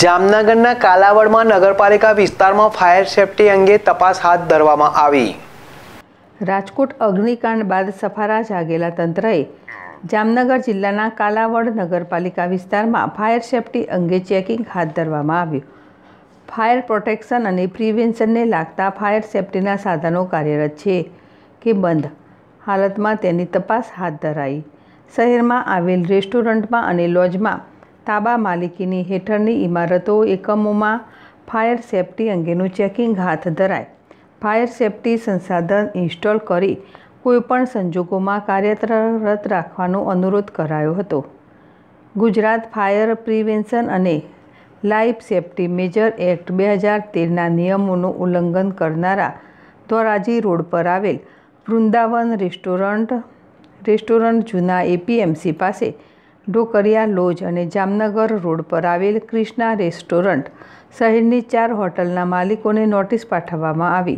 જામનગરના કાલાવડમાં નગરપાલિકા વિસ્તારમાં ફાયર સેફટી અંગે તપાસ હાથ ધરવામાં આવી રાજકોટ અગ્નિકાંડ બાદ સફારા જાગેલા તંત્રએ જામનગર જિલ્લાના કાલાવડ નગરપાલિકા વિસ્તારમાં ફાયર સેફટી અંગે ચેકિંગ હાથ ધરવામાં આવ્યું ફાયર પ્રોટેક્શન અને પ્રિવેન્શનને લાગતા ફાયર સેફટીના સાધનો કાર્યરત છે કે બંધ હાલતમાં તેની તપાસ હાથ ધરાઈ શહેરમાં આવેલ રેસ્ટોરન્ટમાં અને લોજમાં તાબા માલિકીની હેઠળની ઇમારતો એકમોમાં ફાયર સેફટી અંગેનું ચેકિંગ હાથ ધરાય ફાયર સેફટી સંસાધન ઇન્સ્ટોલ કરી કોઈપણ સંજોગોમાં કાર્યરત રાખવાનો અનુરોધ કરાયો હતો ગુજરાત ફાયર પ્રિવેન્શન અને લાઇફ સેફટી મેજર એક્ટ બે હજાર તેરના નિયમોનું ઉલ્લંઘન કરનારા ધોરાજી રોડ પર આવેલ વૃંદાવન રેસ્ટોરન્ટ રેસ્ટોરન્ટ જૂના એપીએમસી પાસે ઢોકરિયા લોજ અને જામનગર રોડ પર આવેલ ક્રિષ્ના રેસ્ટોરન્ટ શહેરની ચાર હોટલના માલિકોને નોટિસ પાઠવવામાં આવી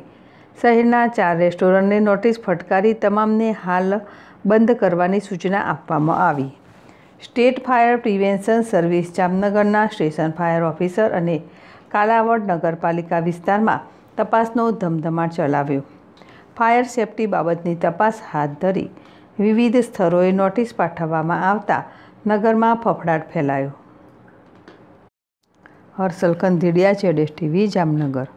શહેરના ચાર રેસ્ટોરન્ટને નોટિસ ફટકારી તમામને હાલ બંધ કરવાની સૂચના આપવામાં આવી સ્ટેટ ફાયર પ્રિવેન્શન સર્વિસ જામનગરના સ્ટેશન ફાયર ઓફિસર અને કાલાવડ નગરપાલિકા વિસ્તારમાં તપાસનો ધમધમાટ ચલાવ્યો ફાયર સેફટી બાબતની તપાસ હાથ ધરી વિવિધ સ્થળોએ નોટિસ પાઠવવામાં આવતા નગરમાં ફફડાટ ફેલાયો હર્ષલ કંધીડિયા જેડેશ ટીવી જામનગર